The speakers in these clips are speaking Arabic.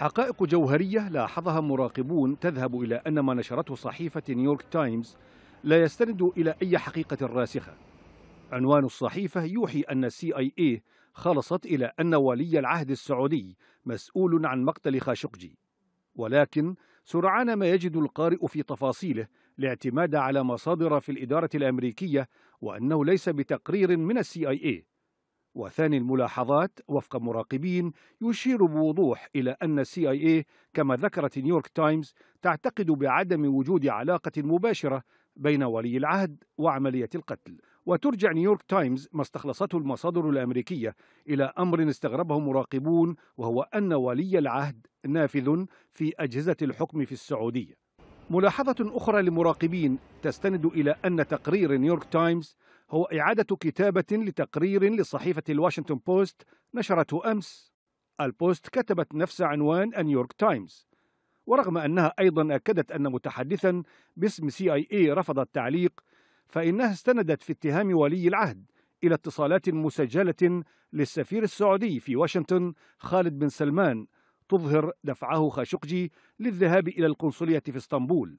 حقائق جوهرية لاحظها مراقبون تذهب إلى أن ما نشرته صحيفة نيويورك تايمز لا يستند إلى أي حقيقة راسخة عنوان الصحيفة يوحي أن السي آي اي خلصت إلى أن ولي العهد السعودي مسؤول عن مقتل خاشقجي ولكن سرعان ما يجد القارئ في تفاصيله الاعتماد على مصادر في الإدارة الأمريكية وأنه ليس بتقرير من السي آي اي وثاني الملاحظات وفق مراقبين يشير بوضوح إلى أن السي آي إيه كما ذكرت نيويورك تايمز تعتقد بعدم وجود علاقة مباشرة بين ولي العهد وعملية القتل وترجع نيويورك تايمز ما استخلصته المصادر الأمريكية إلى أمر استغربه مراقبون وهو أن ولي العهد نافذ في أجهزة الحكم في السعودية ملاحظة أخرى لمراقبين تستند إلى أن تقرير نيويورك تايمز هو إعادة كتابة لتقرير لصحيفة الواشنطن بوست نشرته أمس البوست كتبت نفس عنوان نيويورك تايمز ورغم أنها أيضا أكدت أن متحدثا باسم سي آي إي رفض التعليق فإنها استندت في اتهام ولي العهد إلى اتصالات مسجلة للسفير السعودي في واشنطن خالد بن سلمان تظهر دفعه خاشقجي للذهاب إلى القنصلية في اسطنبول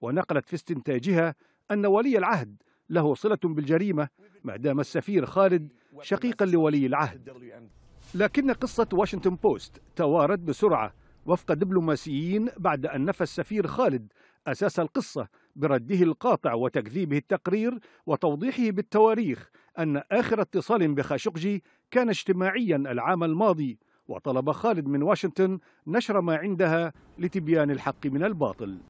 ونقلت في استنتاجها أن ولي العهد له صلة بالجريمة ما دام السفير خالد شقيقا لولي العهد لكن قصة واشنطن بوست توارد بسرعة وفق دبلوماسيين بعد أن نفى السفير خالد أساس القصة برده القاطع وتكذيبه التقرير وتوضيحه بالتواريخ أن آخر اتصال بخاشقجي كان اجتماعيا العام الماضي وطلب خالد من واشنطن نشر ما عندها لتبيان الحق من الباطل